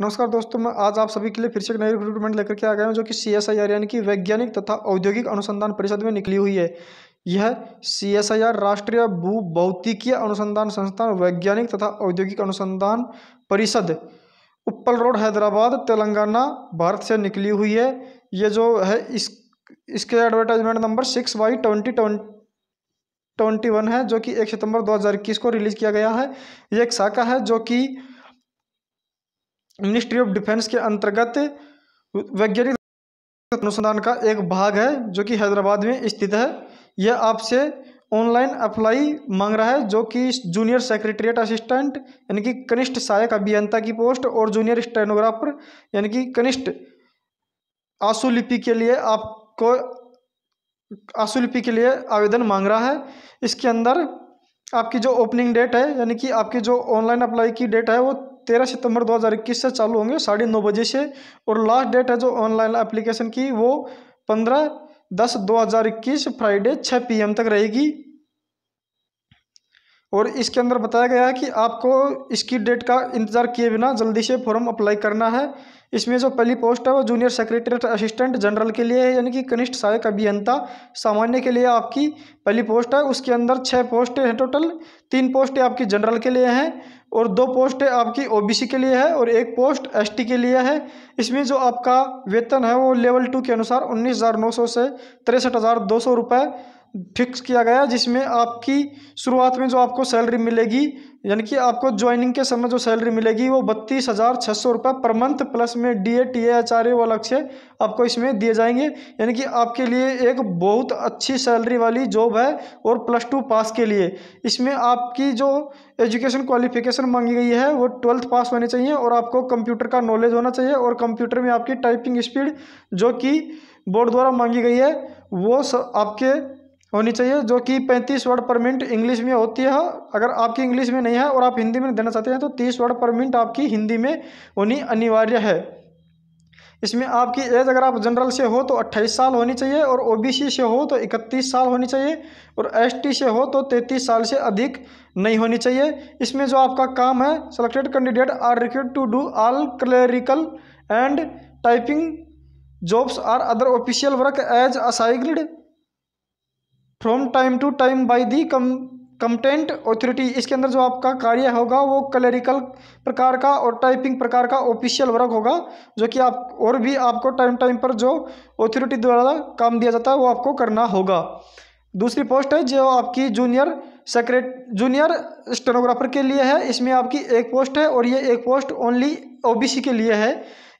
नमस्कार दोस्तों मैं आज आप सभी के लिए फिर से एक नई रिक्रूटमेंट लेकर के आ गया हूँ जो कि सी एस आई आर यानी कि वैज्ञानिक तथा औद्योगिक अनुसंधान परिषद में निकली हुई है यह सी एस आई आर राष्ट्रीय भू भौतिकीय अनुसंधान संस्थान वैज्ञानिक तथा औद्योगिक अनुसंधान परिषद उप्पल रोड हैदराबाद तेलंगाना भारत से निकली हुई है ये जो है इस इसके advertisement number six Y twenty twenty twenty one है जो कि एक सितंबर दो हजार इक्कीस को रिलीज़ किया गया है ये एक शाखा है जो कि मिनिस्ट्री ऑफ डिफेंस के अंतर्गत वैज्ञानिक अनुसंधान का एक भाग है जो कि हैदराबाद में स्थित है यह आपसे ऑनलाइन अप्लाई मांग रहा है जो कि जूनियर सेक्रेटरीट असिस्टेंट यानी कि कनिष्ठ सहायक अभियंता की पोस्ट और जूनियर स्टेनोग्राफर यानी कि कनिष्ठ आंसू लिपि के लिए आपको आंसू लिपि के लिए आवेदन मांग रहा है इसके अंदर आपकी जो ओपनिंग डेट है यानी कि आपकी जो ऑनलाइन अप्लाई की डेट है वो तेरह सितंबर 2021 से चालू होंगे साढ़े नौ बजे से और लास्ट डेट है जो ऑनलाइन एप्लीकेशन की वो पंद्रह दस दो हजार इक्कीस फ्राइडे छः पी तक रहेगी और इसके अंदर बताया गया है कि आपको इसकी डेट का इंतज़ार किए बिना जल्दी से फॉर्म अप्लाई करना है इसमें जो पहली पोस्ट है वो जूनियर सेक्रेटरीट असिस्टेंट जनरल के लिए है यानी कि कनिष्ठ सहायक अभियंता सामान्य के लिए आपकी पहली पोस्ट है उसके अंदर छः पोस्ट हैं टोटल तीन पोस्ट आपकी जनरल के लिए हैं और दो पोस्ट है आपकी ओबीसी के लिए है और एक पोस्ट एसटी के लिए है इसमें जो आपका वेतन है वो लेवल टू के अनुसार उन्नीस हज़ार नौ सौ से तिरसठ हज़ार दो सौ रुपये फिक्स किया गया जिसमें आपकी शुरुआत में जो आपको सैलरी मिलेगी यानी कि आपको ज्वाइनिंग के समय जो सैलरी मिलेगी वो बत्तीस हज़ार छः सौ रुपये पर मंथ प्लस में D A T A H R A वो अलग से आपको इसमें दिए जाएंगे यानी कि आपके लिए एक बहुत अच्छी सैलरी वाली जॉब है और प्लस टू पास के लिए इसमें आपकी जो एजुकेशन क्वालिफिकेशन मांगी गई है वो ट्वेल्थ पास होनी चाहिए और आपको कंप्यूटर का नॉलेज होना चाहिए और कंप्यूटर में आपकी टाइपिंग स्पीड जो कि बोर्ड द्वारा मांगी गई है वो आपके होनी चाहिए जो कि पैंतीस वर्ड पर मिनट इंग्लिश में होती है अगर आपकी इंग्लिश में नहीं है और आप हिंदी में देना चाहते हैं तो तीस वर्ड पर मिनट आपकी हिंदी में होनी अनिवार्य है इसमें आपकी एज अगर आप जनरल से हो तो 28 साल होनी चाहिए और ओबीसी से हो तो 31 साल होनी चाहिए और एसटी से हो तो 33 साल से अधिक नहीं होनी चाहिए इसमें जो आपका काम है selected candidate are required to do all clerical and typing jobs or other official work as assigned from time to time by the competent authority इसके अंदर जो आपका कार्य होगा वो क्लरिकल प्रकार का और टाइपिंग प्रकार का ऑफिशियल वर्क होगा जो कि आप और भी आपको टाइम टाइम पर जो ऑथोरिटी द्वारा काम दिया जाता है वो आपको करना होगा दूसरी पोस्ट है जो आपकी जूनियर सेक्रेट जूनियर स्टेनोग्राफर के लिए है इसमें आपकी एक पोस्ट है और ये एक पोस्ट ओनली ओ के लिए है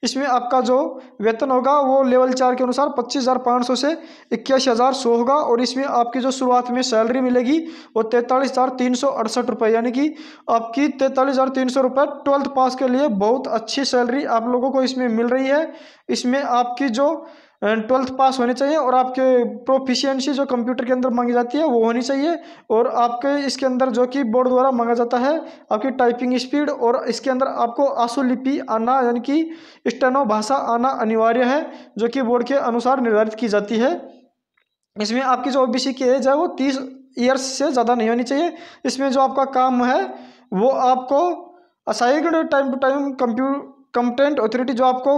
इसमें आपका जो वेतन होगा वो लेवल चार के अनुसार पच्चीस हज़ार पाँच सौ से इक्यासी हज़ार सौ होगा और इसमें आपकी जो शुरुआत में सैलरी मिलेगी वो तैंतालीस हज़ार तीन सौ अड़सठ रुपये यानी कि आपकी तैंतालीस हज़ार तीन सौ रुपये ट्वेल्थ पास के लिए बहुत अच्छी सैलरी आप लोगों को इसमें मिल रही है इसमें आपकी जो ट्वेल्थ पास होने चाहिए और आपके प्रोफिशियंसी जो कंप्यूटर के अंदर मांगी जाती है वो होनी चाहिए और आपके इसके अंदर जो कि बोर्ड द्वारा मांगा जाता है आपकी टाइपिंग स्पीड और इसके अंदर आपको आंसू लिपि आना यानी कि स्टेनो भाषा आना अनिवार्य है जो कि बोर्ड के अनुसार निर्धारित की जाती है इसमें आपकी जो सी की एज है वो तीस ईयर्स से ज़्यादा नहीं होनी चाहिए इसमें जो आपका काम है वो आपको असाइड टाइम टू टाइम कंप्यू कंपटेंट अथॉरिटी जो आपको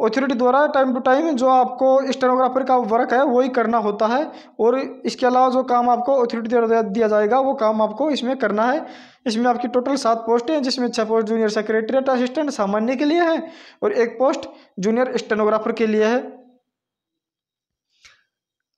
ऑथोरिटी द्वारा टाइम टू टाइम जो आपको स्टेनोग्राफर का वर्क है वही करना होता है और इसके अलावा जो काम आपको अथॉरिटी द्वारा दिया जाएगा वो काम आपको इसमें करना है इसमें आपकी टोटल सात पोस्टें हैं जिसमें छः पोस्ट जूनियर सेक्रेटरीट असिस्टेंट सामान्य के लिए है और एक पोस्ट जूनियर स्टेनोग्राफर के लिए है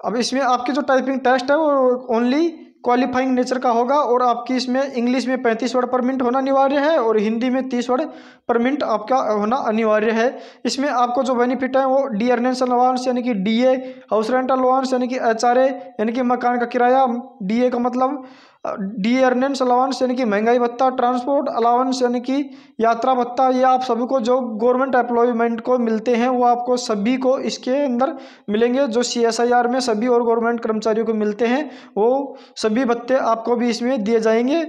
अब इसमें आपके जो टाइपिंग टेस्ट है वो ओनली क्वालिफाइंग नेचर का होगा और आपकी इसमें इंग्लिश में पैंतीस वर्ड पर मिनट होना अनिवार्य है और हिंदी में तीस वर्ड पर मिनट आपका होना अनिवार्य है इसमें आपको जो बेनिफिट है वो डी अर्नेंस अलावांस यानी कि D A house rental allowance यानी कि एच आर ए यानी कि मकान का किराया डी ए का मतलब डी अर्नेंस अलावेंस यानी कि महंगाई भत्ता ट्रांसपोर्ट अलावेंस यानी कि यात्रा भत्ता ये आप सभी को जो गवर्नमेंट एम्प्लॉयमेंट को मिलते हैं वो आपको सभी को इसके अंदर मिलेंगे जो सी में सभी और गवर्नमेंट कर्मचारियों को मिलते हैं वो सभी भत्ते आपको भी इसमें दिए जाएंगे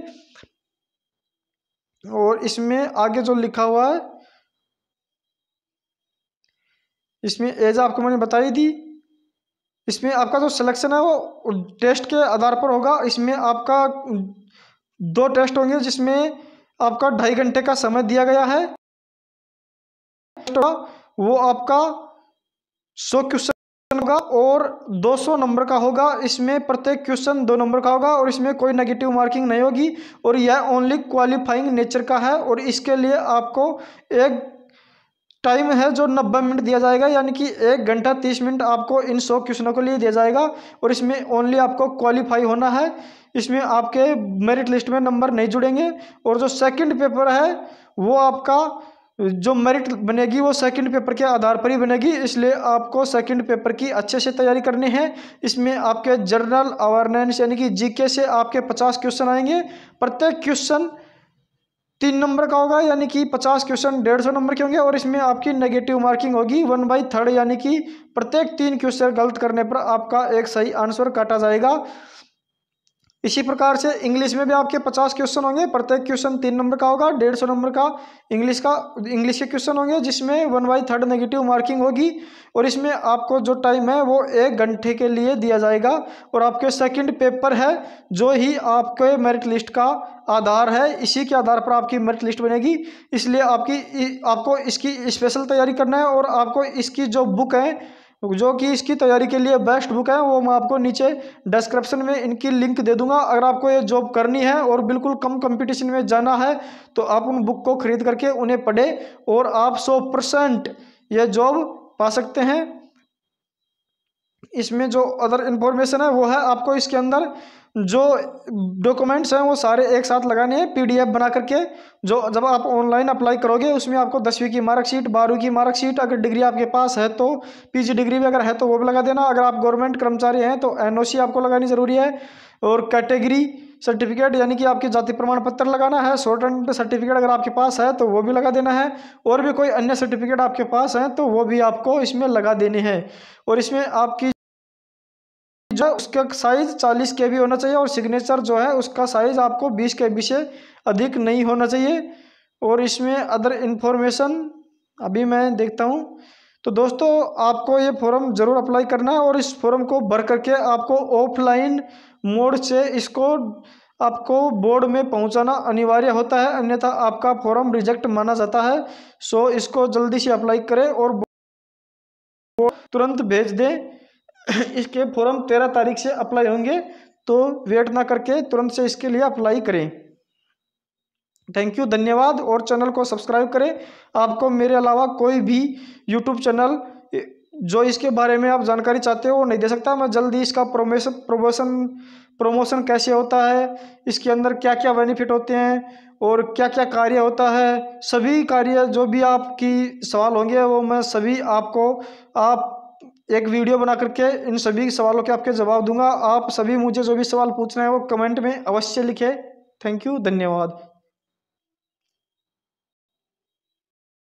और इसमें आगे जो लिखा हुआ है इसमें एज आपको मैंने बताई थी इसमें आपका जो सिलेक्शन है वो टेस्ट के आधार पर होगा इसमें आपका दो टेस्ट होंगे जिसमें आपका ढाई घंटे का समय दिया गया है वो आपका सौ क्वेश्चन होगा और 200 नंबर का होगा इसमें प्रत्येक क्वेश्चन दो नंबर का होगा और इसमें कोई नेगेटिव मार्किंग नहीं होगी और यह ओनली क्वालिफाइंग नेचर का है और इसके लिए आपको एक टाइम है जो नब्बे मिनट दिया जाएगा यानी कि एक घंटा तीस मिनट आपको इन सौ क्वेश्चनों के लिए दिया जाएगा और इसमें ओनली आपको क्वालिफाई होना है इसमें आपके मेरिट लिस्ट में नंबर नहीं जुड़ेंगे और जो सेकंड पेपर है वो आपका जो मेरिट बनेगी वो सेकंड पेपर के आधार पर ही बनेगी इसलिए आपको सेकंड पेपर की अच्छे से तैयारी करनी है इसमें आपके जनरल अवेयरनेस यानी कि जीके से आपके पचास क्वेश्चन आएंगे प्रत्येक क्वेश्चन तीन नंबर का होगा यानी कि पचास क्वेश्चन डेढ़ सौ नंबर के होंगे और इसमें आपकी नेगेटिव मार्किंग होगी वन बाई थर्ड यानी कि प्रत्येक तीन क्वेश्चन गलत करने पर आपका एक सही आंसर काटा जाएगा इसी प्रकार से इंग्लिश में भी आपके पचास क्वेश्चन होंगे प्रत्येक क्वेश्चन तीन नंबर का होगा डेढ़ सौ नंबर का इंग्लिश का इंग्लिश के क्वेश्चन होंगे जिसमें one by third negative marking होगी और इसमें आपको जो टाइम है वो एक घंटे के लिए दिया जाएगा और आपके सेकंड पेपर है जो ही आपके मेरिट लिस्ट का आधार है इसी के आधार पर आपकी मेरिट लिस्ट बनेगी इसलिए आपकी आपको इसकी स्पेशल तैयारी करना है और आपको इसकी जो बुक है तो जो कि इसकी तैयारी के लिए बेस्ट बुक है वो मैं आपको नीचे डिस्क्रिप्शन में इनकी लिंक दे दूंगा अगर आपको ये जॉब करनी है और बिल्कुल कम कंपटीशन में जाना है तो आप उन बुक को खरीद करके उन्हें पढ़े और आप सौ परसेंट ये जॉब पा सकते हैं इसमें जो अदर इन्फॉर्मेशन है वो है आपको इसके अंदर जो डॉक्यूमेंट्स हैं वो सारे एक साथ लगाने हैं पीडीएफ बना करके जो जब आप ऑनलाइन अप्लाई करोगे उसमें आपको दसवीं की मार्कशीट बारहवीं की मार्कशीट अगर डिग्री आपके पास है तो पीजी डिग्री भी अगर है तो वो भी लगा देना अगर आप गवर्नमेंट कर्मचारी हैं तो एनओसी आपको लगानी ज़रूरी है और कैटेगरी सर्टिफिकेट यानी कि आपके जाति प्रमाण पत्र लगाना है शॉर्ट एंड सर्टिफिकेट अगर आपके पास है तो वो भी लगा देना है और भी कोई अन्य सर्टिफिकेट आपके पास हैं तो वो भी आपको इसमें लगा देने हैं और इसमें आपकी जो उसका साइज चालीस के बी होना चाहिए और सिग्नेचर जो है उसका साइज आपको बीस के बी से अधिक नहीं होना चाहिए और इसमें अदर इन्फॉर्मेशन अभी मैं देखता हूँ तो दोस्तों आपको ये फॉर्म ज़रूर अप्लाई करना है और इस फॉर्म को भर करके आपको ऑफलाइन मोड से इसको आपको बोर्ड में पहुंचाना अनिवार्य होता है अन्यथा आपका फॉर्म रिजेक्ट माना जाता है सो इसको जल्दी से अप्लाई करें और तुरंत भेज दें इसके फॉर्म तेरह तारीख से अप्लाई होंगे तो वेट ना करके तुरंत से इसके लिए अप्लाई करें थैंक यू धन्यवाद और चैनल को सब्सक्राइब करें आपको मेरे अलावा कोई भी यूट्यूब चैनल जो इसके बारे में आप जानकारी चाहते हो नहीं दे सकता मैं जल्दी इसका प्रोमोशन प्रमोशन प्रमोशन कैसे होता है इसके अंदर क्या क्या बेनिफिट होते हैं और क्या क्या कार्य होता है सभी कार्य जो भी आपकी सवाल होंगे वो मैं सभी आपको आप एक वीडियो बना करके इन सभी सवालों के आपके जवाब दूंगा आप सभी मुझे जो भी सवाल पूछ रहे हैं वो कमेंट में अवश्य लिखें थैंक यू धन्यवाद